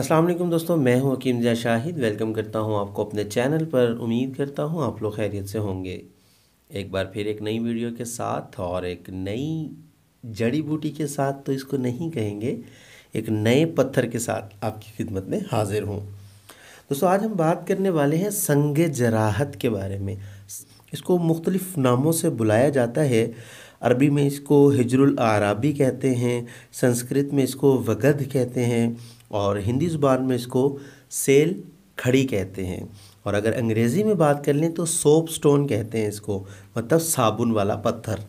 السلام علیکم دوستوں میں ہوں حکیم عکیمجا شاہد ویلکم کرتا ہوں آپ کو اپنے چینل پر امید کرتا ہوں آپ لوگ خیریت سے ہوں گے ایک بار پھر ایک نئی ویڈیو کے ساتھ اور ایک نئی جڑی بوٹی کے ساتھ تو اس کو نہیں کہیں گے ایک نئے پتھر کے ساتھ آپ کی خدمت میں حاضر ہوں دوستوں آج ہم بات کرنے والے ہیں سنگ جراحت کے بارے میں اس کو مختلف ناموں سے بلایا جاتا ہے عربی میں اس کو ہجر العرابی کہتے ہیں سنسکرت میں اس کو وگد کہتے ہیں اور ہندی زبان میں اس کو سیل کھڑی کہتے ہیں اور اگر انگریزی میں بات کر لیں تو سوپ سٹون کہتے ہیں اس کو مطلب صابن والا پتھر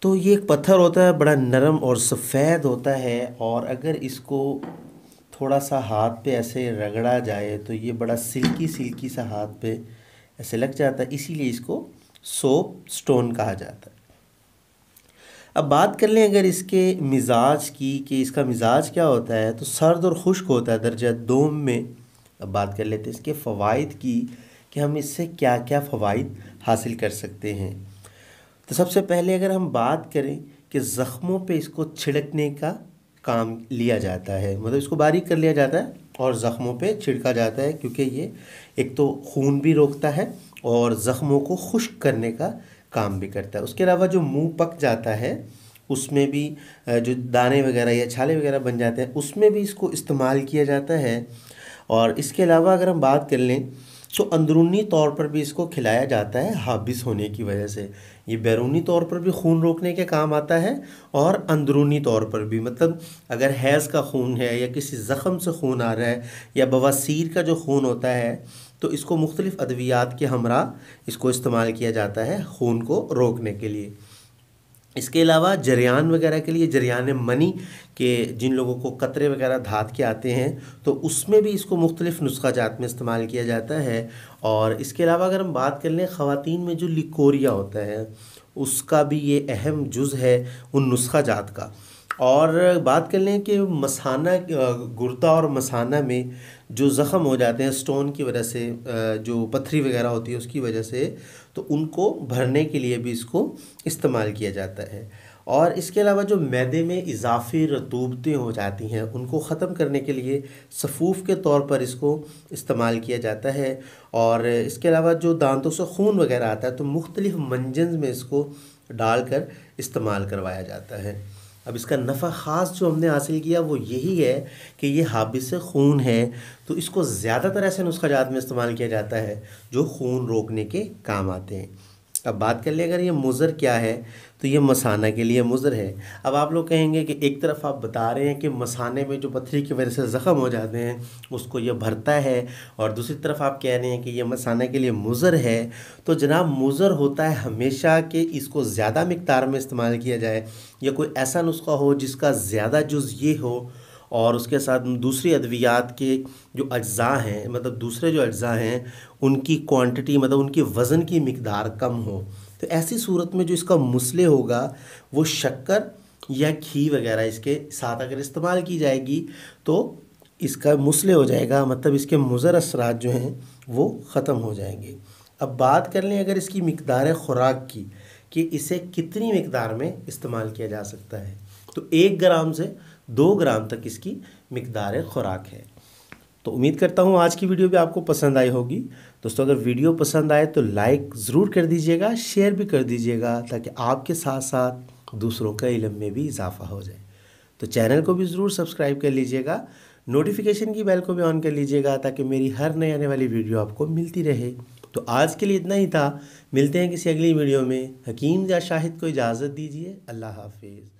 تو یہ ایک پتھر ہوتا ہے بڑا نرم اور سفید ہوتا ہے اور اگر اس کو تھوڑا سا ہاتھ پہ ایسے رگڑا جائے تو یہ بڑا سلکی سلکی سا ہاتھ پہ ایسے لگ جاتا ہے اسی لیے اس کو سوپ سٹون کہا جاتا ہے اب بات کر لیں اگر اس کے مزاج کی کہ اس کا مزاج کیا ہوتا ہے تو سرد اور خشک ہوتا ہے درجہ دوم میں اب بات کر لیتے ہیں اس کے فوائد کی کہ ہم اس سے کیا کیا فوائد حاصل کر سکتے ہیں تو سب سے پہلے اگر ہم بات کریں کہ زخموں پہ اس کو چھڑکنے کا کام لیا جاتا ہے مطلب اس کو باریک کر لیا جاتا ہے اور زخموں پہ چھڑکا جاتا ہے کیونکہ یہ ایک تو خون بھی روکتا ہے اور زخموں کو خشک کرنے کا کام بھی کرتا ہے اس کے علاوہ جو منہ پک جاتا ہے اس میں بھی جو دانے وغیرہ یا چھالے وغیرہ بن جاتے ہیں اس میں بھی اس کو استعمال کیا جاتا ہے اور اس کے علاوہ اگر ہم بات کر لیں سو اندرونی طور پر بھی اس کو کھلایا جاتا ہے حابس ہونے کی وجہ سے یہ بیرونی طور پر بھی خون روکنے کے کام آتا ہے اور اندرونی طور پر بھی مطلب اگر حیض کا خون ہے یا کسی زخم سے خون آ رہا ہے یا بواسیر کا جو خون ہوتا ہے تو اس کو مختلف ادویات کے ہمراہ اس کو استعمال کیا جاتا ہے خون کو روکنے کے لیے اس کے علاوہ جریان وغیرہ کے لیے جریان منی کہ جن لوگوں کو قطرے وغیرہ دھات کے آتے ہیں تو اس میں بھی اس کو مختلف نسخہ جات میں استعمال کیا جاتا ہے اور اس کے علاوہ اگر ہم بات کر لیں خواتین میں جو لکوریا ہوتا ہے اس کا بھی یہ اہم جز ہے ان نسخہ جات کا اور بات کر لیں کہ مسانہ گردہ اور مسانہ میں جو زخم ہو جاتے ہیں سٹون کی وجہ سے جو پتھری وغیرہ ہوتی ہے اس کی وجہ سے تو ان کو بھرنے کے لیے بھی اس کو استعمال کیا جاتا ہے اور اس کے علاوہ جو میدے میں اضافی رتوبتیں ہو جاتی ہیں ان کو ختم کرنے کے لیے صفوف کے طور پر اس کو استعمال کیا جاتا ہے اور اس کے علاوہ جو دانتوں سے خون وغیرہ آتا ہے تو مختلف منجنز میں اس کو ڈال کر استعمال کروایا جاتا ہے اب اس کا نفع خاص جو ہم نے حاصل کیا وہ یہی ہے کہ یہ حابث خون ہے تو اس کو زیادہ تر ایسے نسخہ جات میں استعمال کیا جاتا ہے جو خون روکنے کے کام آتے ہیں اب بات کر لیں اگر یہ مضر کیا ہے تو یہ مسانہ کے لیے مضر ہے اب آپ لوگ کہیں گے کہ ایک طرف آپ بتا رہے ہیں کہ مسانے میں جو پتھری کی وجہ سے زخم ہو جاتے ہیں اس کو یہ بھرتا ہے اور دوسری طرف آپ کہہ رہے ہیں کہ یہ مسانہ کے لیے مضر ہے تو جناب مضر ہوتا ہے ہمیشہ کہ اس کو زیادہ مقدار میں استعمال کیا جائے یا کوئی ایسا نسخہ ہو جس کا زیادہ جز یہ ہو اور اس کے ساتھ دوسری ادویات کے جو اجزاء ہیں مطلب دوسرے جو اجزاء ہیں ان کی کوانٹٹی مطلب ان کی وزن کی مقدار کم ہو تو ایسی صورت میں جو اس کا مسئلے ہوگا وہ شکر یا کھی وغیرہ اس کے ساتھ اگر استعمال کی جائے گی تو اس کا مسئلے ہو جائے گا مطلب اس کے مضر اثرات جو ہیں وہ ختم ہو جائیں گے اب بات کر لیں اگر اس کی مقدار خوراک کی کہ اسے کتنی مقدار میں استعمال کیا جا سکتا ہے تو ایک گرام سے دو گرام تک اس کی مقدار خوراک ہے تو امید کرتا ہوں آج کی ویڈیو بھی آپ کو پسند آئی ہوگی دوستو اگر ویڈیو پسند آئے تو لائک ضرور کر دیجیے گا شیئر بھی کر دیجیے گا تاکہ آپ کے ساتھ ساتھ دوسروں کا علم میں بھی اضافہ ہو جائے تو چینل کو بھی ضرور سبسکرائب کر لیجیے گا نوٹیفیکیشن کی بیل کو بھی آن کر لیجیے گا تاکہ میری ہر نئی آنے والی ویڈیو آپ کو ملتی رہے تو آج کے لیے اتنا ہی تھا ملتے ہیں کسی اگلی ویڈیو میں حکیم یا شاہد کو اجازت دیجیے اللہ حافظ